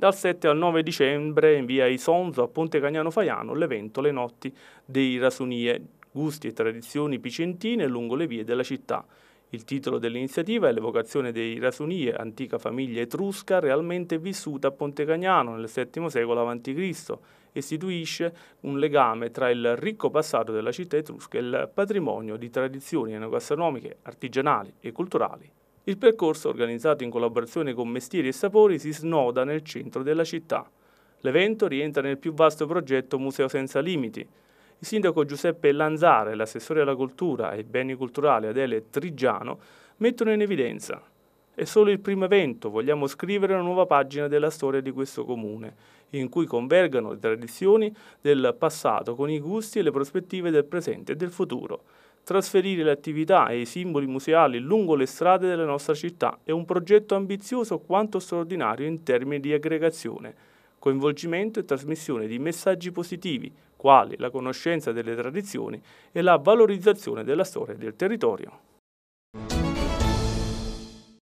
Dal 7 al 9 dicembre in via Isonzo a Ponte Cagnano Faiano l'evento Le notti dei Rasunie, gusti e tradizioni picentine lungo le vie della città. Il titolo dell'iniziativa è l'evocazione dei Rasunie, antica famiglia etrusca realmente vissuta a Ponte Cagnano nel VII secolo a.C. Istituisce un legame tra il ricco passato della città etrusca e il patrimonio di tradizioni enogastronomiche, artigianali e culturali il percorso, organizzato in collaborazione con Mestieri e Sapori, si snoda nel centro della città. L'evento rientra nel più vasto progetto Museo Senza Limiti. Il sindaco Giuseppe Lanzare, e l'assessore alla cultura e ai beni culturali Adele Trigiano mettono in evidenza è solo il primo evento, vogliamo scrivere una nuova pagina della storia di questo comune, in cui convergano le tradizioni del passato con i gusti e le prospettive del presente e del futuro. Trasferire le attività e i simboli museali lungo le strade della nostra città è un progetto ambizioso quanto straordinario in termini di aggregazione, coinvolgimento e trasmissione di messaggi positivi, quali la conoscenza delle tradizioni e la valorizzazione della storia del territorio.